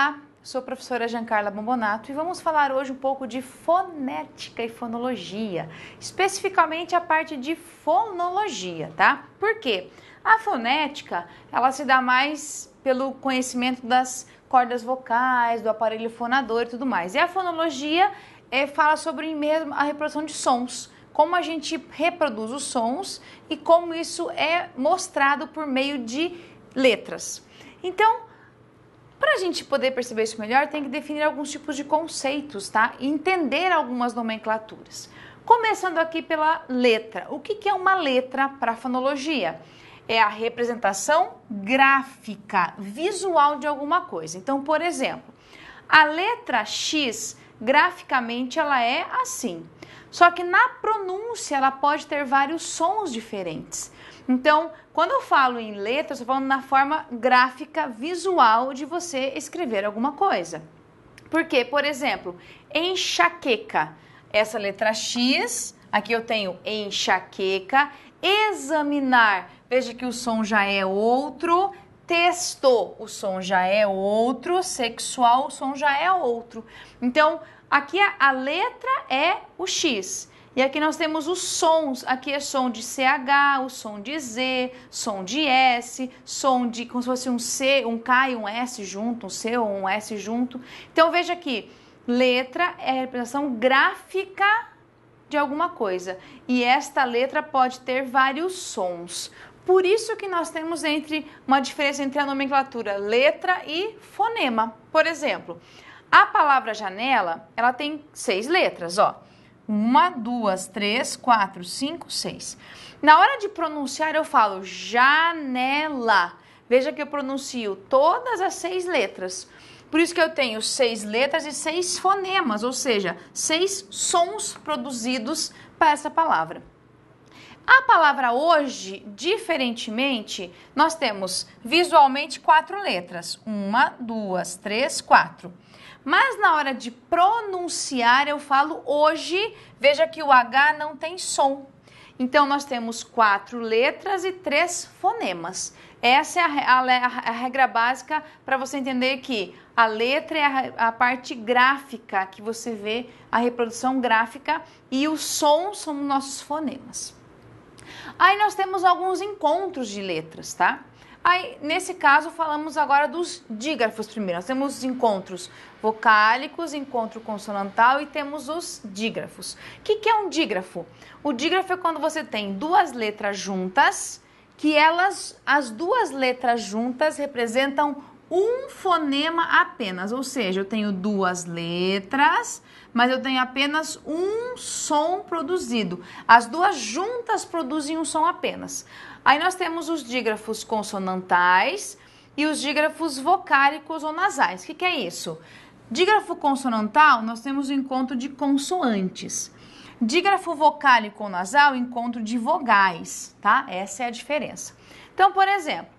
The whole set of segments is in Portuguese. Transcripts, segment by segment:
Olá, sou a professora Giancarla Bombonato e vamos falar hoje um pouco de fonética e fonologia, especificamente a parte de fonologia, tá? Por quê? A fonética, ela se dá mais pelo conhecimento das cordas vocais, do aparelho fonador e tudo mais. E a fonologia é, fala sobre mesmo a reprodução de sons, como a gente reproduz os sons e como isso é mostrado por meio de letras. Então, para a gente poder perceber isso melhor, tem que definir alguns tipos de conceitos, tá? E entender algumas nomenclaturas. Começando aqui pela letra. O que, que é uma letra para a fonologia? É a representação gráfica, visual de alguma coisa. Então, por exemplo, a letra X, graficamente, ela é assim. Só que na pronúncia ela pode ter vários sons diferentes. Então, quando eu falo em letras, eu estou falando na forma gráfica, visual de você escrever alguma coisa. Porque, por exemplo, enxaqueca, essa letra X, aqui eu tenho enxaqueca, examinar, veja que o som já é outro, texto, o som já é outro, sexual, o som já é outro. Então, Aqui a, a letra é o X. E aqui nós temos os sons. Aqui é som de CH, o som de Z, som de S, som de como se fosse um C, um K e um S junto, um C ou um S junto. Então veja aqui, letra é a representação gráfica de alguma coisa. E esta letra pode ter vários sons. Por isso que nós temos entre uma diferença entre a nomenclatura letra e fonema. Por exemplo, a palavra janela, ela tem seis letras, ó. Uma, duas, três, quatro, cinco, seis. Na hora de pronunciar, eu falo janela. Veja que eu pronuncio todas as seis letras. Por isso que eu tenho seis letras e seis fonemas, ou seja, seis sons produzidos para essa palavra. A palavra hoje, diferentemente, nós temos visualmente quatro letras: uma, duas, três, quatro. Mas na hora de pronunciar, eu falo hoje, veja que o H não tem som. Então, nós temos quatro letras e três fonemas. Essa é a, a, a regra básica para você entender que a letra é a, a, parte gráfica que você vê, a reprodução gráfica, e o som são nossos fonemas. Aí nós temos alguns encontros de letras, tá? Aí, nesse caso, falamos agora dos dígrafos primeiro. Nós temos os encontros vocálicos, encontro consonantal e temos os dígrafos. O que, que é um dígrafo? O dígrafo é quando você tem duas letras juntas, que elas, as duas letras juntas representam um fonema apenas, ou seja, eu tenho duas letras, mas eu tenho apenas um som produzido. As duas juntas produzem um som apenas. Aí nós temos os dígrafos consonantais e os dígrafos vocálicos ou nasais. O que, que é isso? Dígrafo consonantal, nós temos o encontro de consoantes. Dígrafo vocálico ou nasal, encontro de vogais, tá? Essa é a diferença. Então, por exemplo,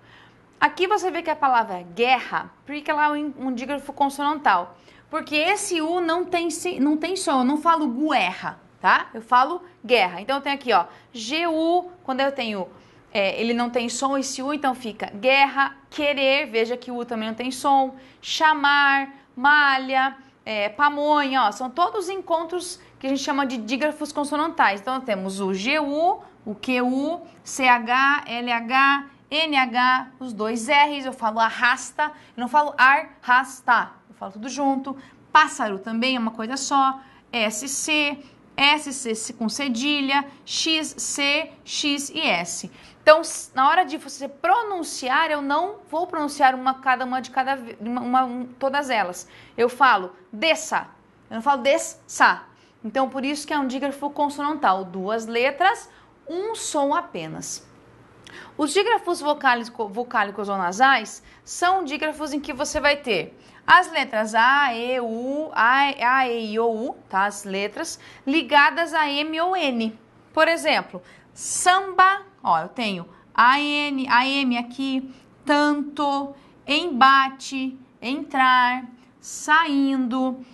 Aqui você vê que a palavra guerra, porque ela é um dígrafo consonantal. Porque esse U não tem, não tem som, eu não falo guerra, tá? Eu falo guerra. Então eu tenho aqui, ó, GU, quando eu tenho, é, ele não tem som, esse U, então fica guerra, querer, veja que o U também não tem som, chamar, malha, é, pamonha, ó, são todos encontros que a gente chama de dígrafos consonantais. Então temos o GU, o QU, CH, LH, NH, os dois R's, eu falo arrasta, eu não falo arrasta, eu falo tudo junto. Pássaro também é uma coisa só, SC, SC com cedilha, XC, X e S. Então, na hora de você pronunciar, eu não vou pronunciar uma cada uma de cada uma, uma um, todas elas. Eu falo desça. Eu não falo desça. Então, por isso que é um dígrafo consonantal, duas letras, um som apenas. Os dígrafos vocálicos ou nasais são dígrafos em que você vai ter as letras A, E, U, A, A E, I, O, U, tá? As letras ligadas a M ou N. Por exemplo, samba, ó, eu tenho a n a m aqui, tanto, embate, entrar, saindo,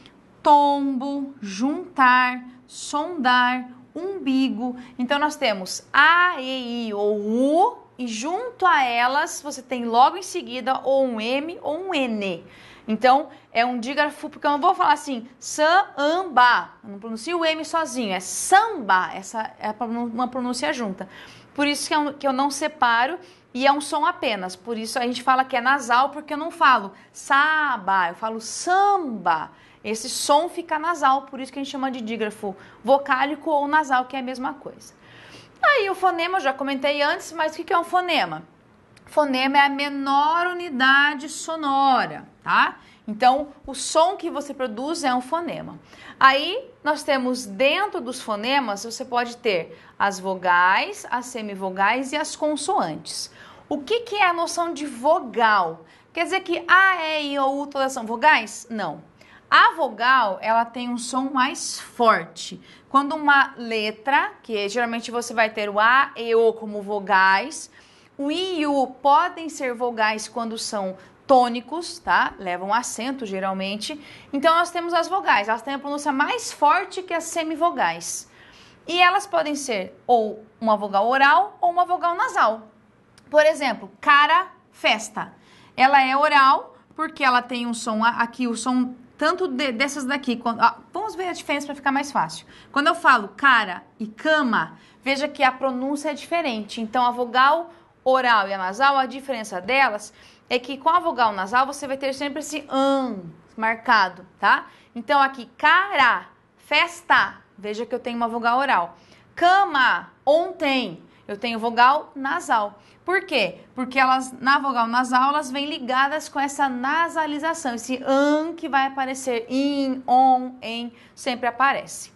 tombo, juntar, sondar, umbigo. Então nós temos A, E, I ou U e junto a elas você tem logo em seguida ou um M ou um N. Então é um dígrafo, porque eu não vou falar assim, samba, eu não pronuncio o M sozinho, é samba, essa é uma pronúncia junta. Por isso que eu, que eu não separo e é um som apenas, por isso a gente fala que é nasal, porque eu não falo saba, eu falo samba. Esse som fica nasal, por isso que a gente chama de dígrafo vocálico ou nasal, que é a mesma coisa. Tá aí o fonema, já comentei antes, mas o que é um fonema? Fonema é a menor unidade sonora, tá? Então, o som que você produz é um fonema. Aí, nós temos dentro dos fonemas, você pode ter as vogais, as semivogais e as consoantes. O que, que é a noção de vogal? Quer dizer que A, E, I, O, U todas são vogais? Não. A vogal, ela tem um som mais forte. Quando uma letra, que geralmente você vai ter o A e O como vogais, o I e o podem ser vogais quando são tônicos, tá? Levam acento geralmente. Então nós temos as vogais, elas têm a pronúncia mais forte que as semivogais. E elas podem ser ou uma vogal oral ou uma vogal nasal. Por exemplo, cara, festa. Ela é oral porque ela tem um som aqui, o som tanto de, dessas daqui, quando, ó, vamos ver a diferença para ficar mais fácil. Quando eu falo cara e cama, veja que a pronúncia é diferente. Então, a vogal oral e a nasal, a diferença delas é que com a vogal nasal você vai ter sempre esse an marcado, tá? Então, aqui, cara, festa, veja que eu tenho uma vogal oral. Cama, ontem, eu tenho vogal nasal. Por quê? Porque elas, na vogal nasal, elas vêm ligadas com essa nasalização. Esse an que vai aparecer in, on, em, sempre aparece.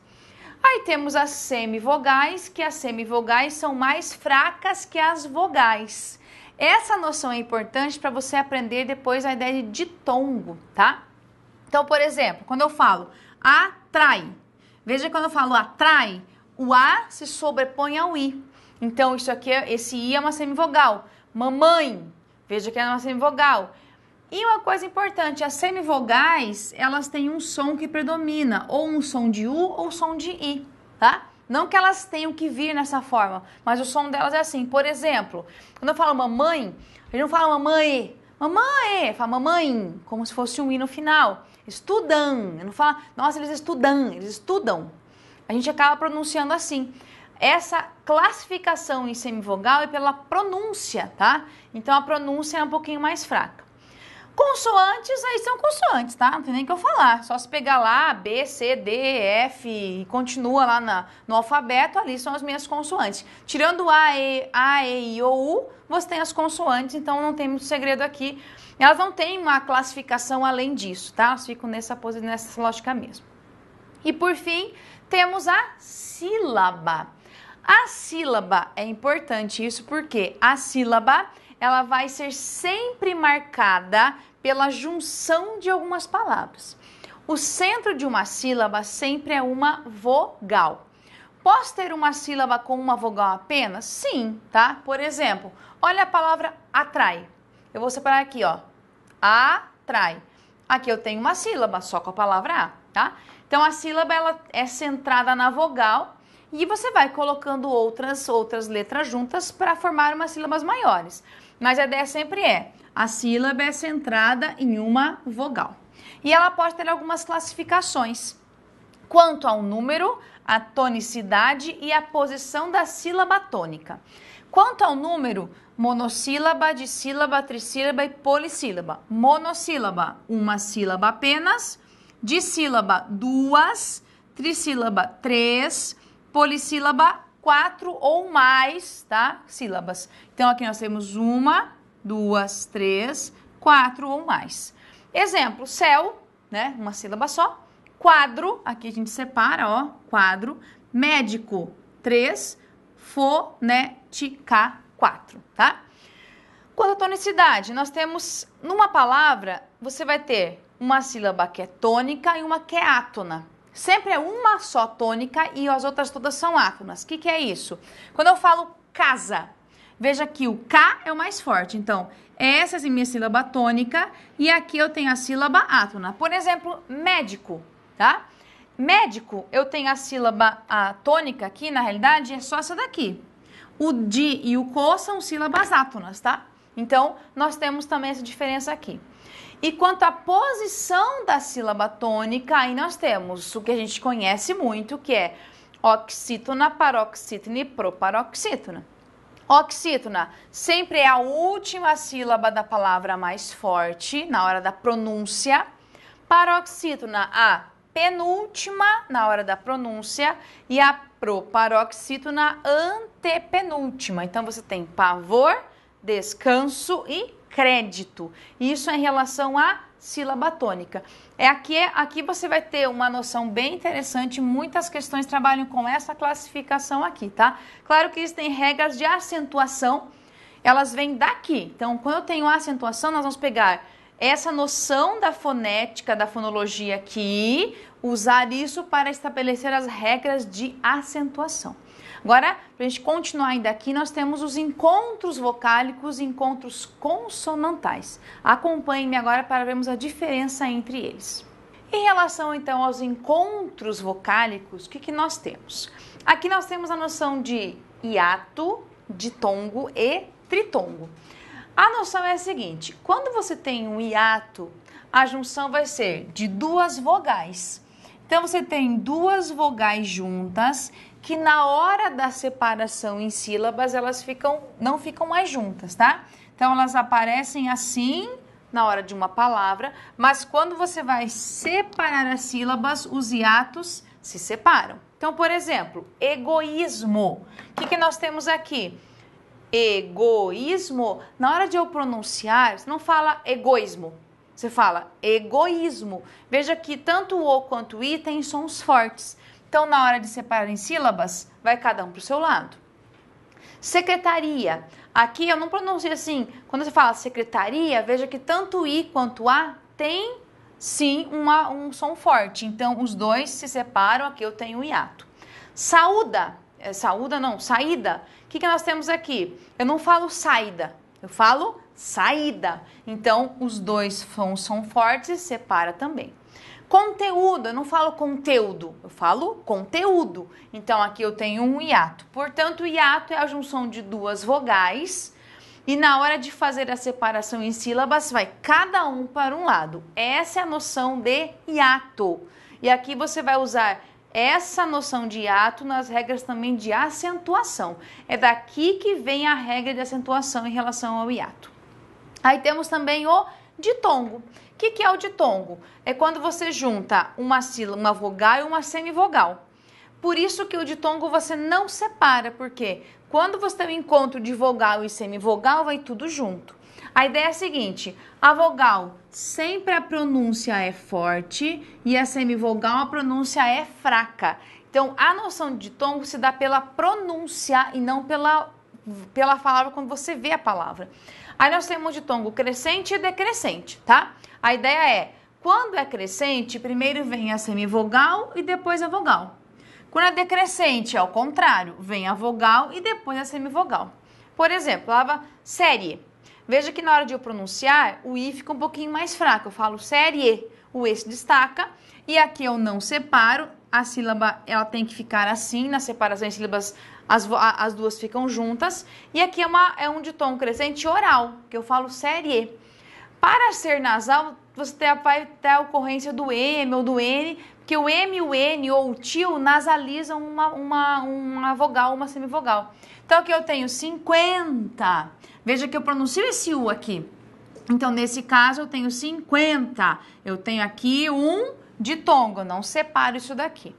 Aí temos as semivogais, que as semivogais são mais fracas que as vogais. Essa noção é importante para você aprender depois a ideia de ditongo, tá? Então, por exemplo, quando eu falo atrai, veja quando eu falo atrai, o A se sobrepõe ao I. Então, isso aqui, é, esse I é uma semivogal. Mamãe, veja que é uma semivogal. E uma coisa importante, as semivogais, elas têm um som que predomina, ou um som de U ou som de I, tá? Não que elas tenham que vir nessa forma, mas o som delas é assim. Por exemplo, quando eu falo mamãe, a gente não fala mamãe, mamãe, fala mamãe, como se fosse um I no final. Estudam, eu não fala, nossa, eles estudam, eles estudam. A gente acaba pronunciando assim essa classificação em semivogal é pela pronúncia, tá? Então a pronúncia é um pouquinho mais fraca. Consoantes, aí são consoantes, tá? Não tem nem que eu falar. Só se pegar lá B, C, D, F e continua lá na, no alfabeto, ali são as minhas consoantes. Tirando A, E, A, E, I o, U, você tem as consoantes, então não tem muito segredo aqui. Elas não têm uma classificação além disso, tá? Elas ficam nessa, nessa lógica mesmo. E por fim, temos a sílaba. A sílaba é importante isso porque a sílaba ela vai ser sempre marcada pela junção de algumas palavras. O centro de uma sílaba sempre é uma vogal. Posso ter uma sílaba com uma vogal apenas? Sim, tá? Por exemplo, olha a palavra atrai. Eu vou separar aqui, ó. Atrai. Aqui eu tenho uma sílaba só com a palavra A, tá? Então a sílaba ela é centrada na vogal e você vai colocando outras outras letras juntas para formar umas sílabas maiores. Mas a ideia sempre é a sílaba é centrada em uma vogal. E ela pode ter algumas classificações quanto ao número, a tonicidade e a posição da sílaba tônica. Quanto ao número, monossílaba, dissílaba, trissílaba e polissílaba. Monossílaba, uma sílaba apenas, dissílaba, duas, trissílaba, três, polissílaba, quatro ou mais, tá? Sílabas. Então, aqui nós temos uma, duas, três, quatro ou mais. Exemplo, céu, né? Uma sílaba só. Quadro, aqui a gente separa, ó, quadro. Médico, três. Fonética, quatro, tá? Quanto à tonicidade, nós temos numa palavra, você vai ter uma sílaba que é tônica e uma que é átona. Sempre é uma só tônica e as outras todas são átonas. O que, que é isso? Quando eu falo casa, veja que o K é o mais forte. Então, essa é a minha sílaba tônica e aqui eu tenho a sílaba átona. Por exemplo, médico, tá? Médico, eu tenho a sílaba a tônica aqui, na realidade, é só essa daqui. O di e o co são sílabas átonas, tá? Então, nós temos também essa diferença aqui. E quanto à posição da sílaba tônica, aí nós temos o que a gente conhece muito, que é oxítona, paroxítona e proparoxítona. Oxítona sempre é a última sílaba da palavra mais forte na hora da pronúncia. Paroxítona, a penúltima na hora da pronúncia. E a proparoxítona, antepenúltima. Então você tem pavor, descanso e crédito. Isso é em relação à sílaba tônica. É aqui, aqui você vai ter uma noção bem interessante, muitas questões trabalham com essa classificação aqui, tá? Claro que existem regras de acentuação, elas vêm daqui. Então, quando eu tenho acentuação, nós vamos pegar essa noção da fonética, da fonologia aqui, usar isso para estabelecer as regras de acentuação. Agora, para a gente continuar ainda aqui, nós temos os encontros vocálicos e encontros consonantais. Acompanhe-me agora para vermos a diferença entre eles. Em relação então aos encontros vocálicos, o que, que nós temos? Aqui nós temos a noção de hiato, ditongo e tritongo. A noção é a seguinte: quando você tem um hiato, a junção vai ser de duas vogais. Então você tem duas vogais juntas que na hora da separação em sílabas elas ficam não ficam mais juntas, tá? Então elas aparecem assim na hora de uma palavra, mas quando você vai separar as sílabas, os hiatos se separam. Então, por exemplo, egoísmo. O que, que nós temos aqui? Egoísmo. Na hora de eu pronunciar, você não fala egoísmo, você fala egoísmo. Veja que tanto o quanto o i tem sons fortes. Então, na hora de separar em sílabas, vai cada um para o seu lado. Secretaria. Aqui eu não pronuncio assim. Quando você fala secretaria, veja que tanto I quanto A tem sim uma, um som forte. Então, os dois se separam. Aqui eu tenho o hiato. Saúda. É, saúda não, saída. O que, que nós temos aqui? Eu não falo saída, eu falo saída. Então, os dois sons são fortes, separa também. Conteúdo, eu não falo conteúdo, eu falo conteúdo. Então aqui eu tenho um hiato. Portanto, hiato é a junção de duas vogais. E na hora de fazer a separação em sílabas, vai cada um para um lado. Essa é a noção de hiato. E aqui você vai usar essa noção de hiato nas regras também de acentuação. É daqui que vem a regra de acentuação em relação ao hiato. Aí temos também o ditongo que, que é o ditongo? É quando você junta uma sílaba, uma vogal e uma semivogal. Por isso que o ditongo você não separa, porque quando você tem um encontro de vogal e semivogal, vai tudo junto. A ideia é a seguinte: a vogal sempre a pronúncia é forte e a semivogal a pronúncia é fraca. Então, a noção de ditongo se dá pela pronúncia e não pela, pela palavra quando você vê a palavra. Aí nós temos ditongo crescente e decrescente, tá? A ideia é, quando é crescente, primeiro vem a semivogal e depois a vogal. Quando é decrescente, é o contrário, vem a vogal e depois a semivogal. Por exemplo, palavra série. Veja que na hora de eu pronunciar, o i fica um pouquinho mais fraco. Eu falo série, o e se destaca e aqui eu não separo. A sílaba ela tem que ficar assim, na separação de sílabas as, as duas ficam juntas. E aqui é, uma, é um crescente oral, que eu falo série. Para ser nasal, você tem a, vai ter a ocorrência do M ou do N, porque o M, o N ou o tio nasalizam uma, uma, uma vogal, uma semivogal. Então aqui eu tenho 50. Veja que eu pronuncio esse U aqui. Então nesse caso eu tenho 50. Eu tenho aqui um ditongo, não separo isso daqui.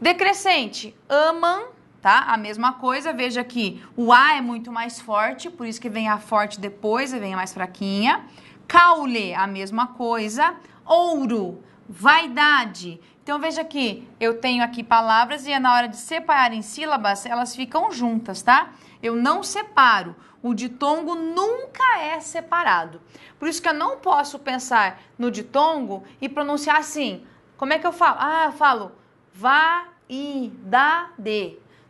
Decrescente, aman, tá? A mesma coisa, veja que o A é muito mais forte, por isso que vem a forte depois e vem a mais fraquinha. Caule, a mesma coisa. Ouro, vaidade. Então veja que eu tenho aqui palavras e é na hora de separar em sílabas, elas ficam juntas, tá? Eu não separo. O ditongo nunca é separado. Por isso que eu não posso pensar no ditongo e pronunciar assim. Como é que eu falo? Ah, eu falo vaidade.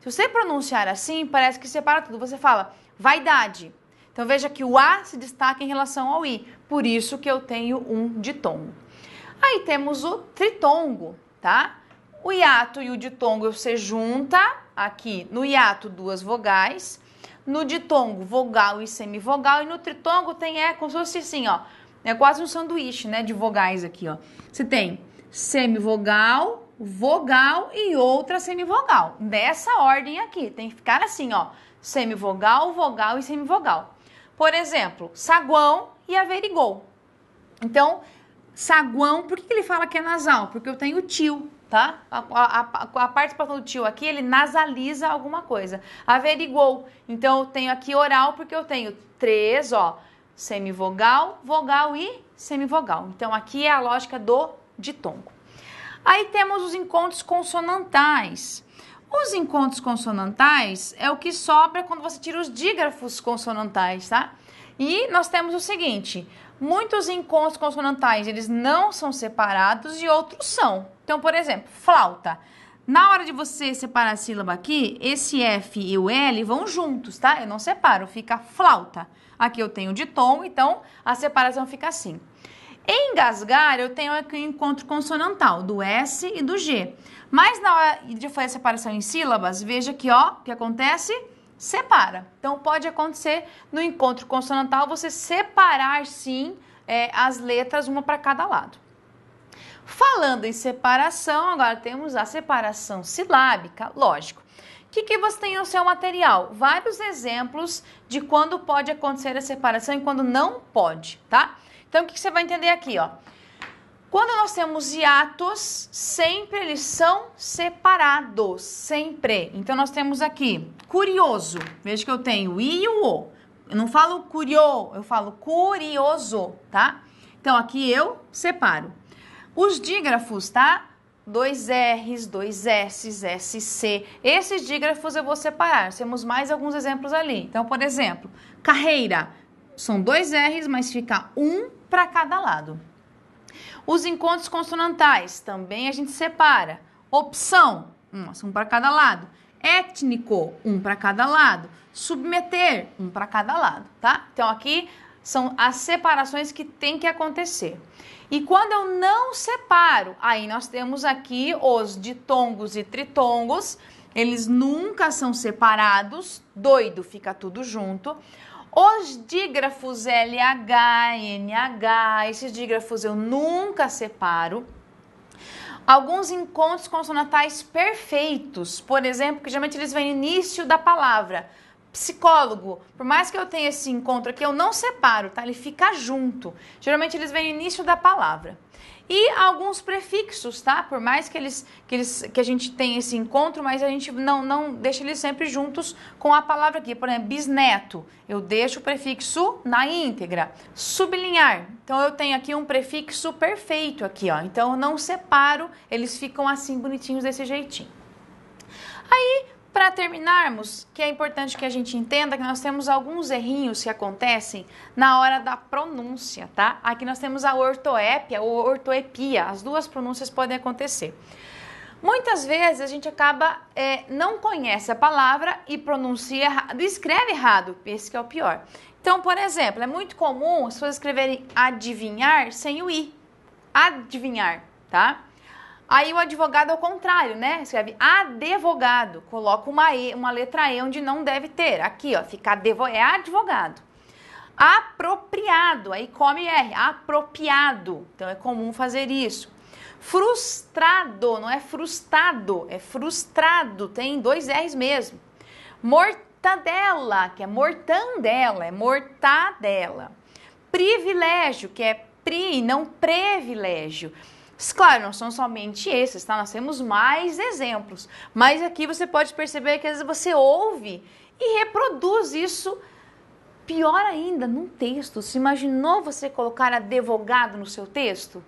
Se você pronunciar assim, parece que separa tudo. Você fala vaidade. Então veja que o A se destaca em relação ao I. Por isso que eu tenho um ditongo. Aí temos o tritongo, tá? O hiato e o ditongo você junta aqui no hiato duas vogais, no ditongo vogal e semivogal e no tritongo tem é como se fosse assim, ó, é quase um sanduíche, né, de vogais aqui, ó. Você tem semivogal, vogal e outra semivogal. Dessa ordem aqui, tem que ficar assim, ó, semivogal, vogal e semivogal. Por exemplo, saguão e averigou. Então, saguão, por que ele fala que é nasal? Porque eu tenho tio, tá? A, a, a, a participação do tio aqui, ele nasaliza alguma coisa. Averigou. Então, eu tenho aqui oral, porque eu tenho três, ó, semivogal, vogal e semivogal. Então, aqui é a lógica do ditongo. Aí temos os encontros consonantais. Os encontros consonantais é o que sobra quando você tira os dígrafos consonantais, tá? E nós temos o seguinte: muitos encontros consonantais eles não são separados e outros são. Então, por exemplo, flauta. Na hora de você separar a sílaba aqui, esse F e o L vão juntos, tá? Eu não separo, fica flauta. Aqui eu tenho de tom, então a separação fica assim. Engasgar, eu tenho aqui o um encontro consonantal do S e do G. Mas na hora de fazer a separação em sílabas, veja que ó, o que acontece? Separa. Então pode acontecer no encontro consonantal você separar sim é, as letras uma para cada lado. Falando em separação, agora temos a separação silábica, lógico. O que, que você tem no seu material? Vários exemplos de quando pode acontecer a separação e quando não pode, tá? Então, o que, que você vai entender aqui, ó? Quando nós temos hiatos, sempre eles são separados, sempre. Então, nós temos aqui curioso. Veja que eu tenho i e o o. Eu não falo curio, eu falo curioso, tá? Então, aqui eu separo. Os dígrafos, tá? dois R's, dois S's, SC. Esses dígrafos eu vou separar. Temos mais alguns exemplos ali. Então, por exemplo, carreira. São dois R's, mas fica um para cada lado. Os encontros consonantais também a gente separa. Opção, um assim, para cada lado. Étnico, um para cada lado. Submeter, um para cada lado, tá? Então aqui são as separações que tem que acontecer. E quando eu não separo, aí nós temos aqui os ditongos e tritongos, eles nunca são separados, doido fica tudo junto. Os dígrafos LH, NH, esses dígrafos eu nunca separo. Alguns encontros consonantais perfeitos, por exemplo, que geralmente eles vêm no início da palavra psicólogo, por mais que eu tenha esse encontro aqui, eu não separo, tá? Ele fica junto. Geralmente eles vêm no início da palavra. E alguns prefixos, tá? Por mais que eles que, eles, que a gente tenha esse encontro, mas a gente não, não deixa eles sempre juntos com a palavra aqui. Por exemplo, bisneto, eu deixo o prefixo na íntegra. Sublinhar, então eu tenho aqui um prefixo perfeito aqui, ó. Então eu não separo, eles ficam assim bonitinhos desse jeitinho. Aí, para terminarmos, que é importante que a gente entenda que nós temos alguns errinhos que acontecem na hora da pronúncia, tá? Aqui nós temos a ortoépia ou ortoepia, as duas pronúncias podem acontecer. Muitas vezes a gente acaba é, não conhece a palavra e pronuncia errado, escreve errado, esse que é o pior. Então, por exemplo, é muito comum as pessoas escreverem adivinhar sem o i, adivinhar, tá? Aí o advogado ao é contrário, né? Escreve advogado, coloca uma, e, uma letra E onde não deve ter. Aqui, ó, fica advo, é advogado. Apropriado, aí come R, apropriado. Então é comum fazer isso. Frustrado, não é frustrado, é frustrado, tem dois R's mesmo. Mortadela, que é mortandela, é mortadela. Privilégio, que é pri, não privilégio. Claro, não são somente esses, tá? Nós temos mais exemplos. Mas aqui você pode perceber que às vezes você ouve e reproduz isso pior ainda, num texto. Se imaginou você colocar advogado no seu texto?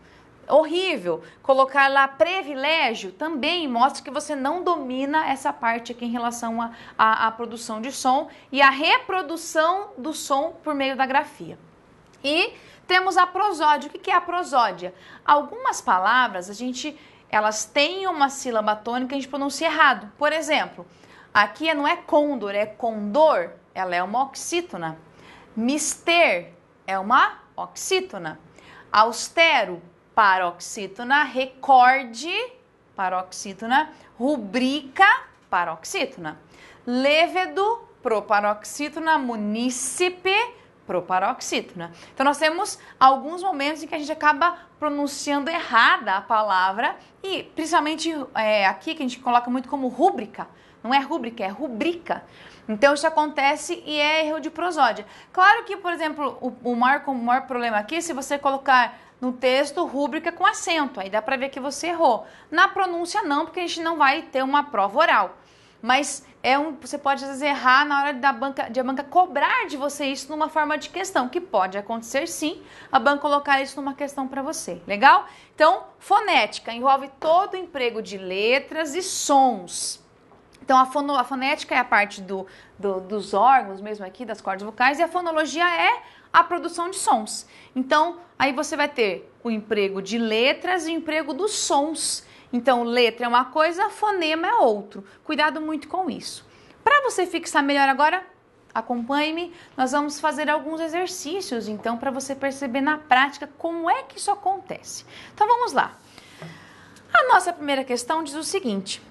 Horrível. Colocar lá privilégio também mostra que você não domina essa parte aqui em relação à produção de som e a reprodução do som por meio da grafia. E temos a prosódia. O que é a prosódia? Algumas palavras a gente elas têm uma sílaba tônica e a gente pronuncia errado. Por exemplo, aqui é, não é condor, é condor, ela é uma oxítona. Mister é uma oxítona. Austero, paroxítona. Recorde, paroxítona. Rubrica, paroxítona. Levedo, proparoxítona. Munícipe, proparoxítona. Então nós temos alguns momentos em que a gente acaba pronunciando errada a palavra e principalmente é, aqui que a gente coloca muito como rúbrica, não é rúbrica, é rubrica. Então isso acontece e é erro de prosódia. Claro que, por exemplo, o, o, maior, o maior problema aqui, se você colocar no texto rúbrica com acento, aí dá para ver que você errou. Na pronúncia não, porque a gente não vai ter uma prova oral mas é um, você pode às vezes errar na hora da banca, de a banca cobrar de você isso numa forma de questão, que pode acontecer sim, a banca colocar isso numa questão para você, legal? Então, fonética envolve todo o emprego de letras e sons. Então, a, fono, a fonética é a parte do, do, dos órgãos mesmo aqui, das cordas vocais, e a fonologia é a produção de sons. Então, aí você vai ter o emprego de letras e o emprego dos sons. Então, letra é uma coisa, fonema é outro. Cuidado muito com isso. Para você fixar melhor agora, acompanhe-me. Nós vamos fazer alguns exercícios, então, para você perceber na prática como é que isso acontece. Então, vamos lá. A nossa primeira questão diz o seguinte: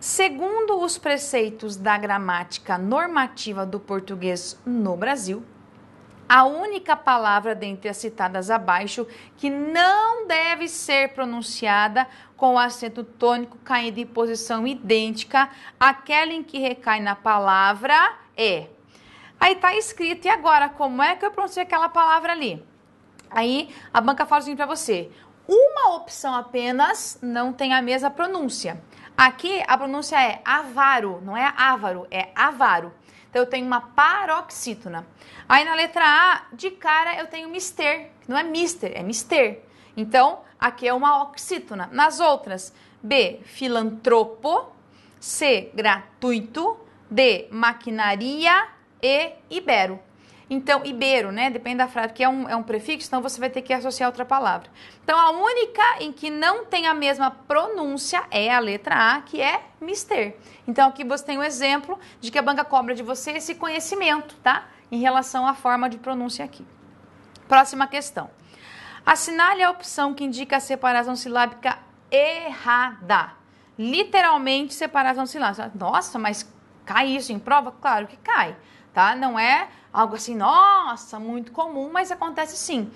segundo os preceitos da gramática normativa do português no Brasil, a única palavra dentre as citadas abaixo que não deve ser pronunciada com o acento tônico caindo em posição idêntica àquela em que recai na palavra é. Aí tá escrito, e agora, como é que eu pronuncio aquela palavra ali? Aí a banca fala o assim seguinte para você: uma opção apenas não tem a mesma pronúncia. Aqui a pronúncia é avaro, não é avaro, é avaro. Então eu tenho uma paroxítona. Aí na letra A, de cara eu tenho mister, que não é mister, é mister. Então aqui é uma oxítona. Nas outras, B, filantropo, C, gratuito, D, maquinaria, E, ibero. Então, ibero, né? Depende da frase, porque é um, é um prefixo, então você vai ter que associar outra palavra. Então, a única em que não tem a mesma pronúncia é a letra A, que é mister. Então, aqui você tem um exemplo de que a banca cobra de você esse conhecimento, tá? Em relação à forma de pronúncia aqui. Próxima questão. Assinale a opção que indica a separação silábica errada. Literalmente separação silábica. Nossa, mas cai isso em prova? Claro que cai tá? Não é algo assim, nossa, muito comum, mas acontece sim.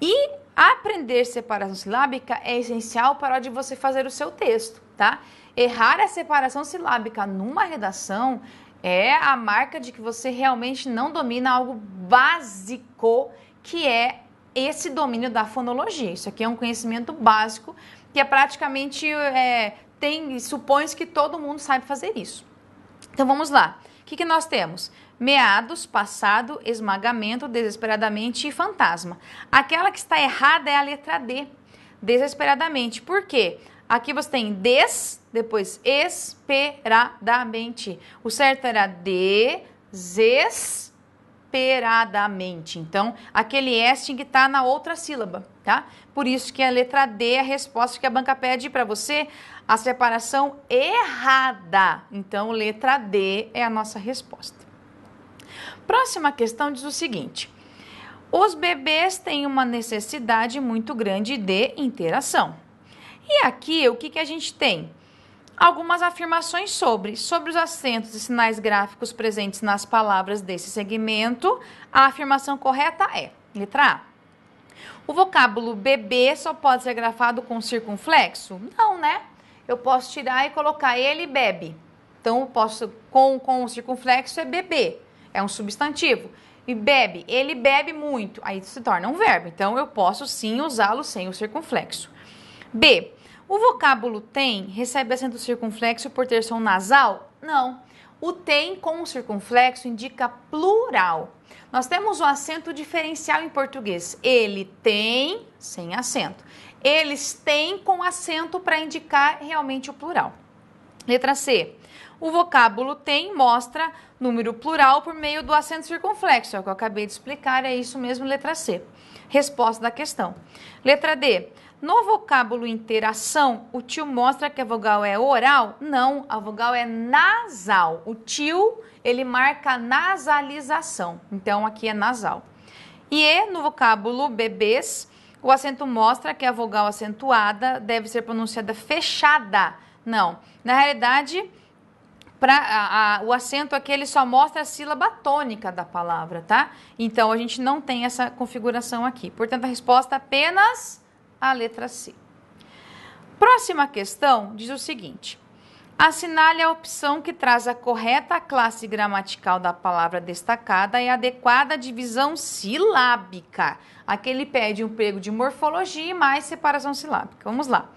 E aprender separação silábica é essencial para de você fazer o seu texto, tá? Errar a separação silábica numa redação é a marca de que você realmente não domina algo básico, que é esse domínio da fonologia. Isso aqui é um conhecimento básico que é praticamente é, tem supõe que todo mundo sabe fazer isso. Então vamos lá. O que, que nós temos? meados, passado, esmagamento, desesperadamente e fantasma. Aquela que está errada é a letra D, desesperadamente. Por quê? Aqui você tem des, depois esperadamente. O certo era desesperadamente. Então, aquele S tinha que estar tá na outra sílaba, tá? Por isso que a letra D é a resposta que a banca pede para você, a separação errada. Então, letra D é a nossa resposta. Próxima questão diz o seguinte: os bebês têm uma necessidade muito grande de interação. E aqui o que, que a gente tem? Algumas afirmações sobre, sobre os acentos e sinais gráficos presentes nas palavras desse segmento. A afirmação correta é: letra A. O vocábulo bebê só pode ser grafado com circunflexo? Não, né? Eu posso tirar e colocar ele bebe. Então, eu posso com, com o circunflexo é bebê é um substantivo. E bebe, ele bebe muito, aí se torna um verbo. Então eu posso sim usá-lo sem o circunflexo. B. O vocábulo tem recebe acento circunflexo por ter som nasal? Não. O tem com o circunflexo indica plural. Nós temos o acento diferencial em português. Ele tem sem acento. Eles têm com acento para indicar realmente o plural. Letra C. O vocábulo tem mostra número plural por meio do acento circunflexo, é o que eu acabei de explicar, é isso mesmo, letra C. Resposta da questão. Letra D. No vocábulo interação, o tio mostra que a vogal é oral? Não, a vogal é nasal. O tio, ele marca nasalização. Então aqui é nasal. E E, no vocábulo bebês, o acento mostra que a vogal acentuada deve ser pronunciada fechada. Não, na realidade, pra, a, a, o acento aqui só mostra a sílaba tônica da palavra, tá? Então a gente não tem essa configuração aqui. Portanto, a resposta é apenas a letra C. Próxima questão diz o seguinte: assinale a opção que traz a correta classe gramatical da palavra destacada e adequada divisão silábica. Aqui ele pede um prego de morfologia e mais separação silábica. Vamos lá.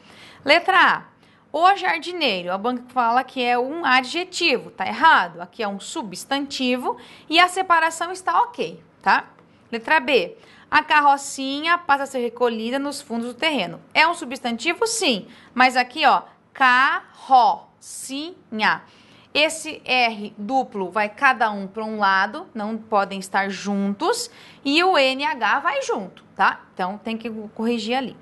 Letra A. O jardineiro, a banca fala que é um adjetivo, tá errado. Aqui é um substantivo e a separação está ok, tá? Letra B. A carrocinha passa a ser recolhida nos fundos do terreno. É um substantivo, sim, mas aqui, ó, carrocinha. Esse R duplo vai cada um para um lado, não podem estar juntos, e o NH vai junto, tá? Então tem que corrigir ali.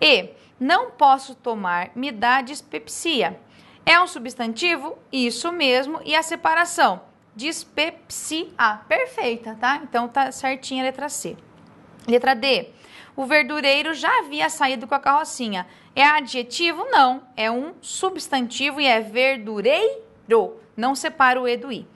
E não posso tomar, me dá dispepsia. É um substantivo? Isso mesmo. E a separação? Dispepsia. Perfeita, tá? Então tá certinha a letra C. Letra D. O verdureiro já havia saído com a carrocinha. É adjetivo? Não. É um substantivo e é verdureiro. Não separa o E do I.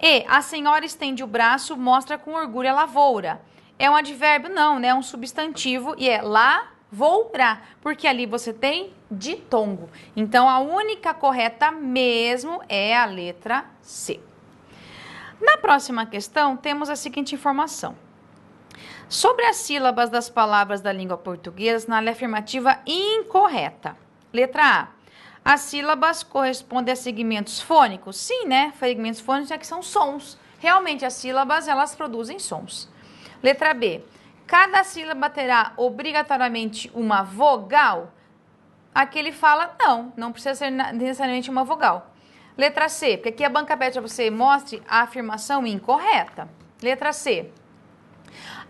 E. A senhora estende o braço, mostra com orgulho a lavoura. É um advérbio? Não, né? É um substantivo e é lá Vou pra, porque ali você tem ditongo. Então a única correta mesmo é a letra C. Na próxima questão, temos a seguinte informação. Sobre as sílabas das palavras da língua portuguesa na afirmativa incorreta. Letra A. As sílabas correspondem a segmentos fônicos? Sim, né? Segmentos fônicos é que são sons. Realmente as sílabas, elas produzem sons. Letra B cada sílaba terá obrigatoriamente uma vogal? Aqui ele fala não, não precisa ser necessariamente uma vogal. Letra C, porque aqui a banca pede você mostre a afirmação incorreta. Letra C.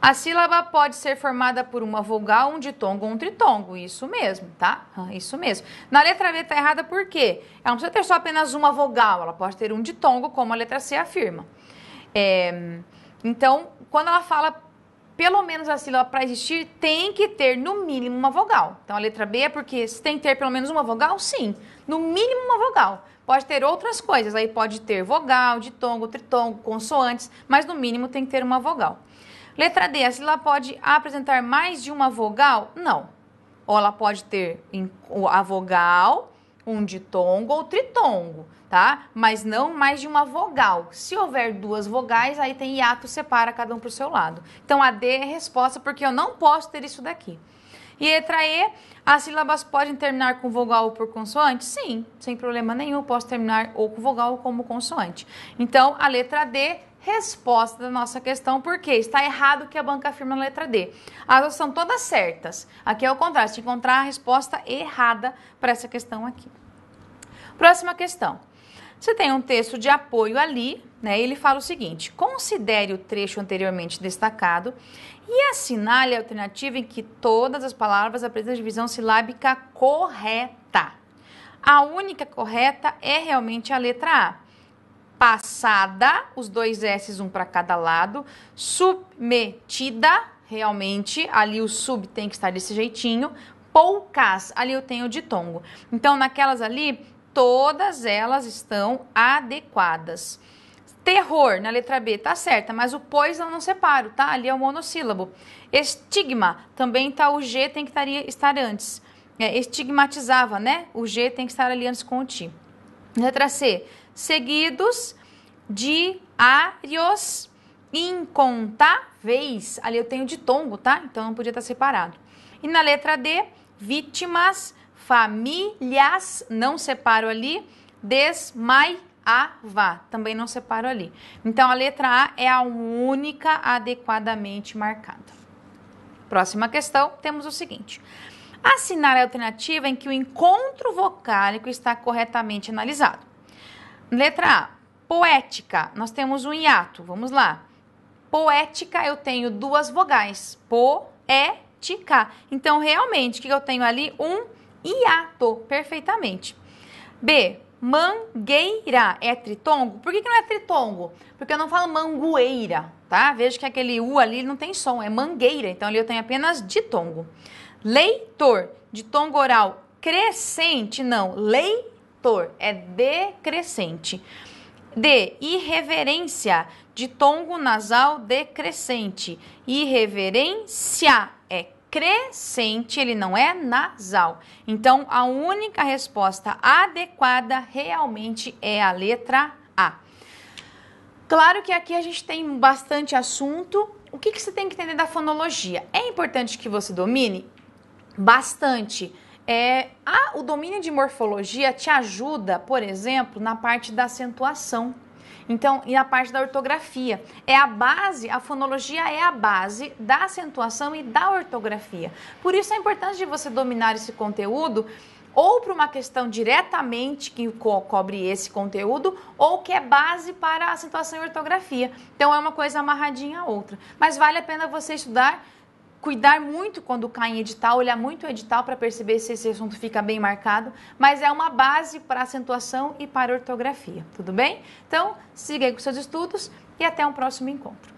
A sílaba pode ser formada por uma vogal, um ditongo ou um tritongo. Isso mesmo, tá? Ah, isso mesmo. Na letra B está errada por quê? Ela não precisa ter só apenas uma vogal, ela pode ter um ditongo, como a letra C afirma. É, então, quando ela fala pelo menos a sílaba para existir tem que ter no mínimo uma vogal. Então a letra B é porque se tem que ter pelo menos uma vogal, sim, no mínimo uma vogal. Pode ter outras coisas, aí pode ter vogal, ditongo, tritongo, consoantes, mas no mínimo tem que ter uma vogal. Letra D, a sílaba pode apresentar mais de uma vogal? Não. Ou ela pode ter a vogal, um ditongo ou tritongo tá? Mas não mais de uma vogal. Se houver duas vogais, aí tem hiato, separa cada um para o seu lado. Então a D é resposta, porque eu não posso ter isso daqui. E letra E, as sílabas podem terminar com vogal ou por consoante? Sim, sem problema nenhum, posso terminar ou com vogal ou como consoante. Então, a letra D, resposta da nossa questão, porque está errado que a banca afirma na letra D. As outras são todas certas. Aqui é o contrário, você encontrar a resposta errada para essa questão aqui. Próxima questão. Você tem um texto de apoio ali, né? Ele fala o seguinte: considere o trecho anteriormente destacado e assinale a alternativa em que todas as palavras apresentam divisão silábica correta. A única correta é realmente a letra A. Passada, os dois S's, um para cada lado, submetida, realmente, ali o sub tem que estar desse jeitinho, poucas, ali eu tenho o ditongo. Então, naquelas ali, todas elas estão adequadas. Terror, na letra B, tá certa, mas o pois eu não separo, tá? Ali é o monossílabo. Estigma, também tá o G, tem que estar antes. É, estigmatizava, né? O G tem que estar ali antes com o ti. Letra C, seguidos, diários, incontáveis. Ali eu tenho ditongo, tá? Então não podia estar separado. E na letra D, vítimas, famílias, não separo ali, desmaiava, também não separo ali. Então, a letra A é a única adequadamente marcada. Próxima questão, temos o seguinte. Assinale a alternativa em que o encontro vocálico está corretamente analisado. Letra A, poética. Nós temos um hiato, vamos lá. Poética, eu tenho duas vogais. Poética. Então, realmente, o que eu tenho ali? Um hiato, perfeitamente. B, mangueira é tritongo? Por que, que não é tritongo? Porque eu não falo mangueira, tá? Veja que aquele U ali não tem som, é mangueira, então ali eu tenho apenas ditongo. Leitor, ditongo oral crescente, não, leitor, é decrescente. D, irreverência, ditongo nasal decrescente. Irreverência crescente, ele não é nasal. Então, a única resposta adequada realmente é a letra A. Claro que aqui a gente tem bastante assunto. O que, que você tem que entender da fonologia? É importante que você domine? Bastante. É, a, o domínio de morfologia te ajuda, por exemplo, na parte da acentuação então, e a parte da ortografia. É a base, a fonologia é a base da acentuação e da ortografia. Por isso, é importante você dominar esse conteúdo ou para uma questão diretamente que co cobre esse conteúdo, ou que é base para a acentuação e ortografia. Então é uma coisa amarradinha a outra. Mas vale a pena você estudar cuidar muito quando cai em edital, olhar muito o edital para perceber se esse assunto fica bem marcado, mas é uma base para acentuação e para ortografia, tudo bem? Então, siga aí com seus estudos e até um próximo encontro.